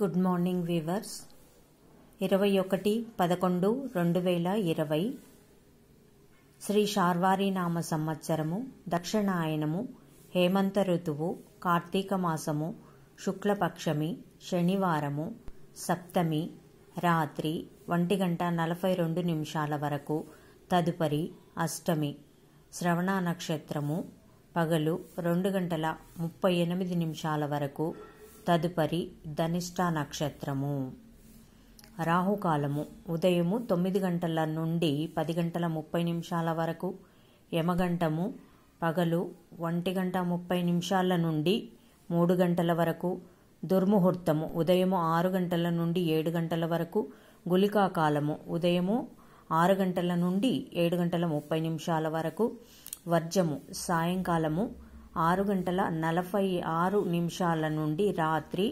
good morning weavers ఇరవై ఒకటి పదకొండు రెండు వేల ఇరవై శ్రీ నామ సంవత్సరము దక్షిణాయనము హేమంత ఋతువు కార్తీక మాసము శుక్లపక్షమి శనివారము సప్తమి రాత్రి ఒంటి గంట నలభై రెండు నిమిషాల వరకు తదుపరి అష్టమి శ్రవణ నక్షత్రము పగలు రెండు గంటల ముప్పై ఎనిమిది నిమిషాల వరకు తదుపరి ధనిష్టా నక్షత్రము రాహుకాలము ఉదయము తొమ్మిది గంటల నుండి పది గంటల ముప్పై నిమిషాల వరకు యమగంటము పగలు ఒంటి గంట ముప్పై నిమిషాల నుండి మూడు గంటల వరకు దుర్ముహూర్తము ఉదయము ఆరు గంటల నుండి ఏడు గంటల వరకు గులికాకాలము ఉదయము ఆరు గంటల నుండి ఏడు గంటల ముప్పై నిమిషాల వరకు వర్జము సాయంకాలము ఆరు గంటల నలభై ఆరు నిమిషాల నుండి రాత్రి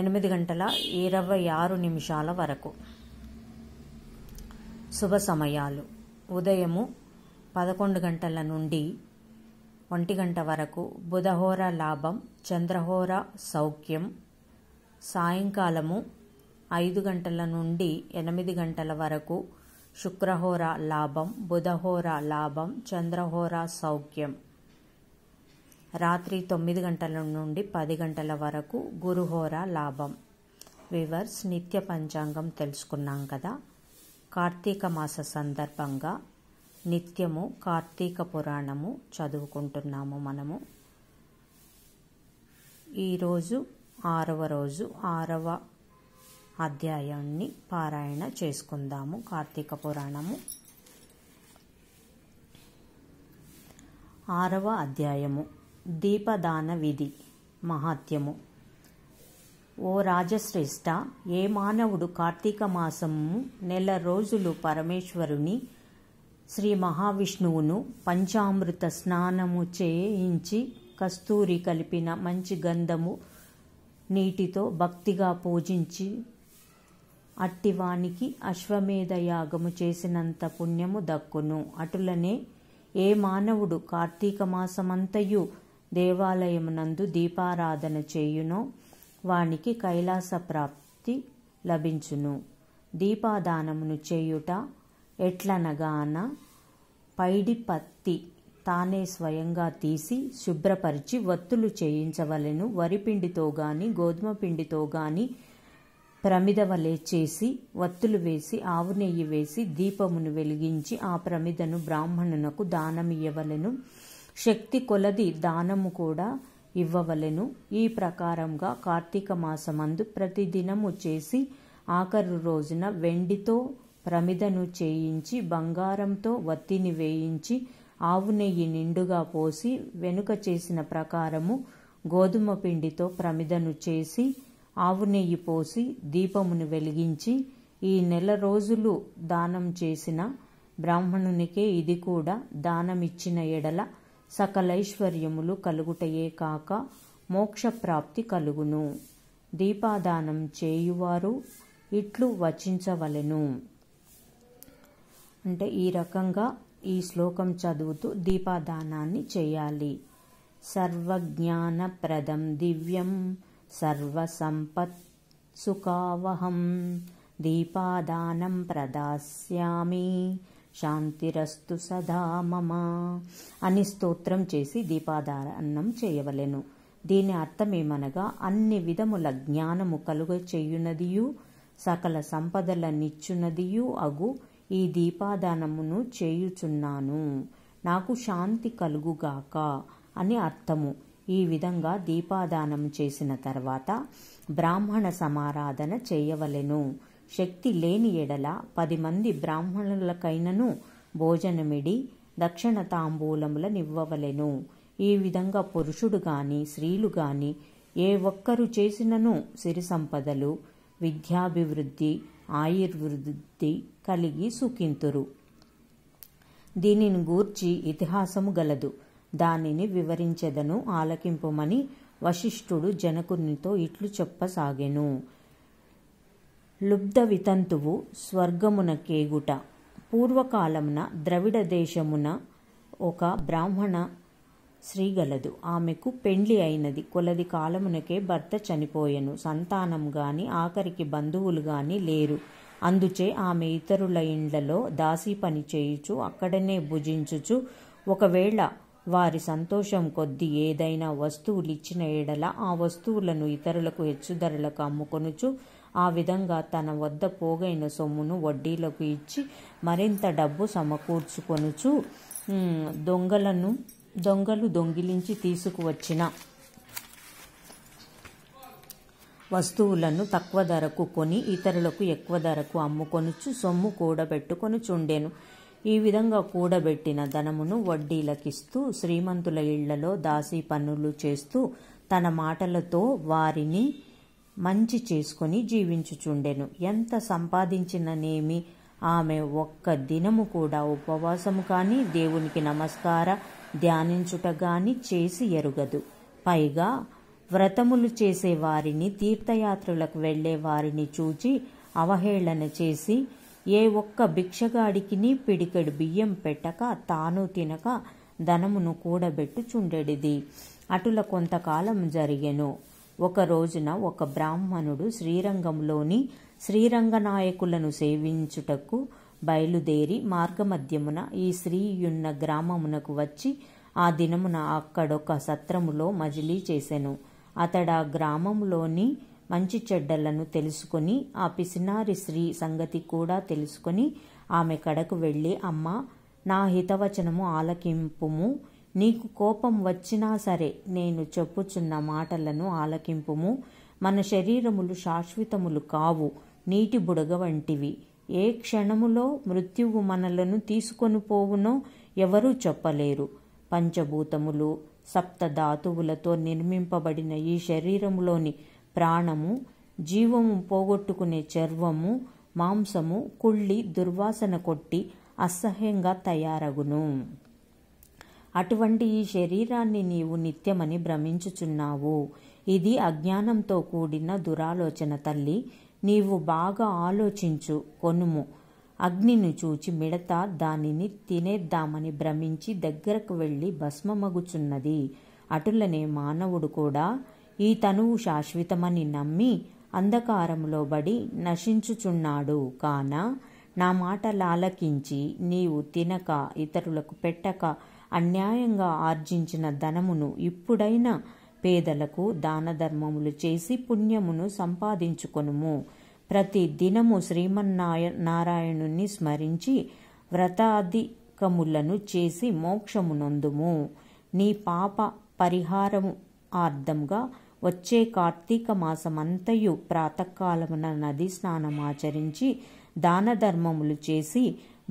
ఎనిమిది గంటల ఇరవై ఆరు నిమిషాల వరకు శుభ సమయాలు ఉదయము పదకొండు గంటల నుండి ఒంటి గంట వరకు బుధహోర లాభం చంద్రహోర సౌఖ్యం సాయంకాలము ఐదు గంటల నుండి ఎనిమిది గంటల వరకు శుక్రహోర లాభం బుధహోర లాభం చంద్రహోర సౌఖ్యం రాత్రి తొమ్మిది గంటల నుండి పది గంటల వరకు గురుహోర లాభం వివర్స్ నిత్య పంచాంగం తెలుసుకున్నాం కదా కార్తీక మాస సందర్భంగా నిత్యము కార్తీక పురాణము చదువుకుంటున్నాము మనము ఈరోజు ఆరవ రోజు ఆరవ అధ్యాయాన్ని పారాయణ చేసుకుందాము కార్తీక పురాణము ఆరవ అధ్యాయము దీపదాన విధి మహాత్యము ఓ రాజశ్రేష్ట ఏ మానవుడు కార్తీక మాసము నెల రోజులు పరమేశ్వరుని శ్రీ మహావిష్ణువును పంచామృత స్నానము చేయించి కస్తూరి కలిపిన మంచి గంధము నీటితో భక్తిగా పూజించి అట్టివానికి అశ్వమేధ యాగము చేసినంత పుణ్యము దక్కును అటులనే ఏ మానవుడు కార్తీక మాసమంతయు దేవాలయమునందు దీపారాధన చేయునో వానికి కైలాస ప్రాప్తి లభించును దీపాదానమును చేయుట ఎట్లనగాన పైడి పత్తి తానే స్వయంగా తీసి శుభ్రపరిచి వత్తులు చేయించవలెను వరిపిండితో గాని గోధుమ పిండితో గాని ప్రమిదవలే చేసి వత్తులు వేసి ఆవు నెయ్యి వేసి దీపమును వెలిగించి ఆ ప్రమిదను బ్రాహ్మణునకు దానమియ్యవలెను శక్తి కొలది దానము కూడా ఇవ్వవలెను ఈ ప్రకారంగా కార్తీక మాసమందు ప్రతిదినము చేసి ఆఖరు రోజున వెండితో ప్రమిదను చేయించి బంగారంతో వత్తిని వేయించి ఆవు నెయ్యి నిండుగా పోసి వెనుక చేసిన ప్రకారము గోధుమ పిండితో ప్రమిదను చేసి ఆవు నెయ్యి పోసి దీపమును వెలిగించి ఈ నెల రోజులు దానం చేసిన బ్రాహ్మణునికే ఇది కూడా దానమిచ్చిన ఎడల సకలైశ్వర్యములు కలుగుటయే కాక మోక్షప్రాప్తి కలుగును దీపాదానం చేయువారు ఇట్లు వచించవలెను అంటే ఈ రకంగా ఈ శ్లోకం చదువుతూ దీపాదానాన్ని చేయాలి సర్వజ్ఞానప్రదం దివ్యం సర్వసంపత్ సుఖావహం దీపాదానం ప్రదాస్యామి శాంతిరస్తు సదా మమ అని స్తోత్రం చేసి దీపాధారణం చేయవలెను దీని అర్థమేమనగా అన్ని విధముల జ్ఞానము కలుగ చేయునదియు సకల సంపదల నిచ్చునదియు అగు ఈ దీపాదానమును చేయుచున్నాను నాకు శాంతి కలుగుగాక అని అర్థము ఈ విధంగా దీపాదానం చేసిన తర్వాత బ్రాహ్మణ సమారాధన చేయవలెను శక్తి లేని ఎడల పది మంది బ్రాహ్మణులకైనను భోజనమిడి దక్షిణ తాంబూలములనివ్వవలెను ఈ విధంగా పురుషుడు గాని స్త్రీలు గాని ఏ ఒక్కరు చేసినను సిరి సంపదలు విద్యాభివృద్ధి ఆయుర్వృద్ధి కలిగి సుఖింతురు దీనిని గూర్చి ఇతిహాసము గలదు దానిని వివరించెదను ఆలకింపుమని వశిష్ఠుడు జనకునితో ఇట్లు చెప్పసాగెను లుబ్ధ వితంతువు స్వర్గమున కేగుట పూర్వకాలమున ద్రవిడ దేశమున ఒక బ్రాహ్మణ శ్రీగలదు ఆమెకు పెండ్లి అయినది కొలది కాలమునకే భర్త చనిపోయెను సంతానం గాని ఆఖరికి బంధువులు గాని లేరు అందుచే ఆమె ఇతరుల ఇండ్లలో దాసీ పని చేయుచు అక్కడనే భుజించుచు ఒకవేళ వారి సంతోషం కొద్దీ ఏదైనా వస్తువులు ఇచ్చిన ఏడల ఆ వస్తువులను ఇతరులకు హెచ్చుదరలకు అమ్ముకొనుచు ఆ విధంగా తన వద్ద పోగైన సొమ్మును వడ్డీలకు ఇచ్చి మరింత డబ్బు సమకూర్చుకొనుచు దొంగలను దొంగలు దొంగిలించి తీసుకువచ్చిన వస్తువులను తక్కువ ధరకు కొని ఇతరులకు ఎక్కువ ధరకు అమ్ముకొనుచు సొమ్ము కూడబెట్టుకొని చుండెను ఈ విధంగా కూడబెట్టిన ధనమును వడ్డీలకిస్తూ శ్రీమంతుల ఇళ్లలో దాసీ పనులు చేస్తూ తన మాటలతో వారిని మంచి చేసుకొని జీవించుచుండెను ఎంత సంపాదించిననేమి ఆమె ఒక్క దినము కూడా ఉపవాసము కానీ దేవునికి నమస్కార ధ్యానించుట గాని చేసి ఎరుగదు పైగా వ్రతములు చేసే వారిని తీర్థయాత్రలకు వెళ్లే వారిని చూచి అవహేళన చేసి ఏ ఒక్క భిక్షగాడికిని పిడికెడు బియ్యం పెట్టక తాను తినక ధనమును కూడబెట్టుచుండెడిది అటుల కొంతకాలం జరిగెను ఒక రోజున ఒక బ్రాహ్మణుడు శ్రీరంగంలోని శ్రీరంగనాయకులను సేవించుటకు బయలుదేరి మార్గమధ్యమున ఈ స్త్రీయున్న గ్రామమునకు వచ్చి ఆ దినమున అక్కడొక సత్రములో మజిలీ చేసెను అతడా గ్రామంలోని మంచి చెడ్డలను తెలుసుకొని ఆ పిసినారి స్త్రీ సంగతి కూడా తెలుసుకొని ఆమె కడకు వెళ్ళి అమ్మ నా హితవచనము ఆలకింపుము నీకు కోపం వచ్చినా సరే నేను చెప్పుచున్న మాటలను ఆలకింపుము మన శరీరములు శాశ్వతములు కావు నీటి బుడగ వంటివి ఏ క్షణములో మృత్యువు మనలను తీసుకొని పోవునో ఎవరూ చెప్పలేరు పంచభూతములు సప్తధాతువులతో నిర్మింపబడిన ఈ శరీరములోని ప్రాణము జీవము పోగొట్టుకునే చర్వము మాంసము కుళ్ళి దుర్వాసన కొట్టి అసహ్యంగా తయారగును అటువంటి ఈ శరీరాన్ని నీవు నిత్యమని భ్రమించుచున్నావు ఇది అజ్ఞానంతో కూడిన దురాలోచన తల్లి నీవు బాగా ఆలోచించు కొనుము అగ్నిని చూచి మిడత దానిని తినేద్దామని భ్రమించి దగ్గరకు వెళ్ళి భస్మమగుచున్నది అటులనే మానవుడు కూడా ఈ తనువు శాశ్వతమని నమ్మి అంధకారంలో బడి నశించుచున్నాడు కాన నా మాటలాలకించి నీవు తినక ఇతరులకు పెట్టక అన్యాయంగా ఆర్జించిన ధనమును ఇప్పుడైనా పేదలకు దానధర్మములు చేసి పుణ్యమును సంపాదించుకొనుము ప్రతి దినము శ్రీమన్నాయ నారాయణుని స్మరించి వ్రతాధికములను చేసి మోక్షమునందుము నీ పాప పరిహారము ఆర్థంగా వచ్చే కార్తీక మాసమంతయు ప్రాతకాలమున నది స్నానమాచరించి దాన ధర్మములు చేసి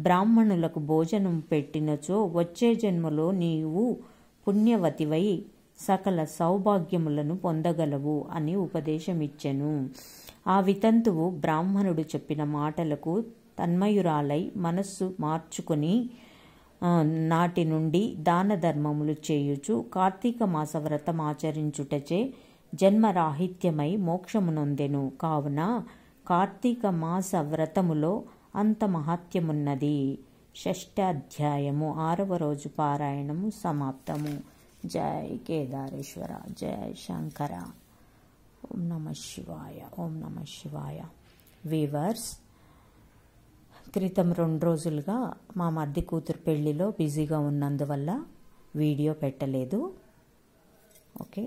బ్రాహ్మణులకు భోజనం పెట్టినచో వచ్చే జన్మలో నీవు పుణ్యవతివై సకల సౌభాగ్యములను పొందగలవు అని ఉపదేశమిచ్చెను ఆ వితంతువు బ్రాహ్మణుడు చెప్పిన మాటలకు తన్మయురాలై మనస్సు మార్చుకుని నాటి నుండి దాన ధర్మములు చేయుచు కార్తీక మాస వ్రతం ఆచరించుటచే జన్మరాహిత్యమై మోక్షమునొందెను కావున కార్తీక మాస వ్రతములో అంత మహాత్యమున్నది షష్ఠాధ్యాయము ఆరవ రోజు పారాయణము సమాప్తము జై కేదారేశ్వర జై శంకర ఓం నమ శివాయ ఓం నమ శివాయ వీవర్స్ క్రితం రెండు రోజులుగా మా మధ్య కూతురు పెళ్లిలో బిజీగా ఉన్నందువల్ల వీడియో పెట్టలేదు ఓకే